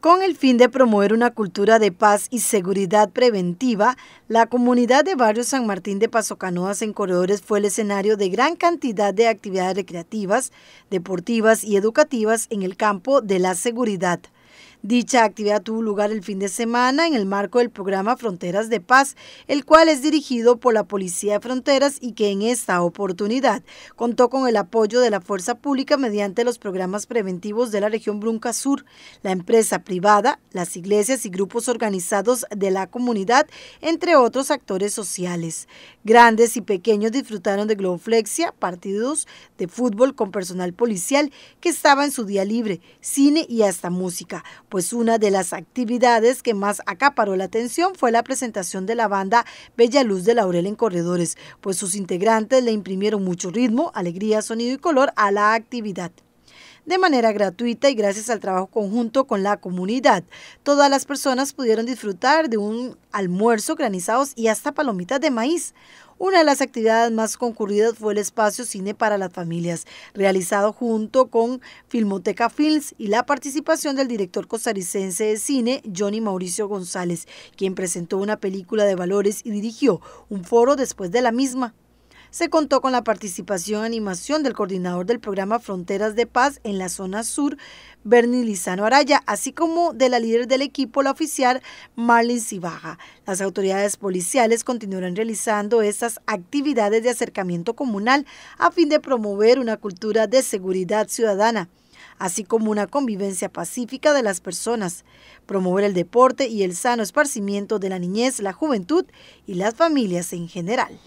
Con el fin de promover una cultura de paz y seguridad preventiva, la comunidad de barrio San Martín de Paso Canoas en Corredores fue el escenario de gran cantidad de actividades recreativas, deportivas y educativas en el campo de la seguridad. Dicha actividad tuvo lugar el fin de semana en el marco del programa Fronteras de Paz, el cual es dirigido por la Policía de Fronteras y que en esta oportunidad contó con el apoyo de la Fuerza Pública mediante los programas preventivos de la región Brunca Sur, la empresa privada, las iglesias y grupos organizados de la comunidad, entre otros actores sociales. Grandes y pequeños disfrutaron de globoflexia, partidos de fútbol con personal policial que estaba en su día libre, cine y hasta música pues una de las actividades que más acaparó la atención fue la presentación de la banda Bella Luz de Laurel en Corredores, pues sus integrantes le imprimieron mucho ritmo, alegría, sonido y color a la actividad de manera gratuita y gracias al trabajo conjunto con la comunidad. Todas las personas pudieron disfrutar de un almuerzo, granizados y hasta palomitas de maíz. Una de las actividades más concurridas fue el espacio Cine para las Familias, realizado junto con Filmoteca Films y la participación del director costarricense de cine, Johnny Mauricio González, quien presentó una película de valores y dirigió un foro después de la misma se contó con la participación y animación del coordinador del programa Fronteras de Paz en la zona sur, Bernie Lizano Araya, así como de la líder del equipo, la oficial Marlene Cibaja. Las autoridades policiales continuarán realizando estas actividades de acercamiento comunal a fin de promover una cultura de seguridad ciudadana así como una convivencia pacífica de las personas, promover el deporte y el sano esparcimiento de la niñez, la juventud y las familias en general.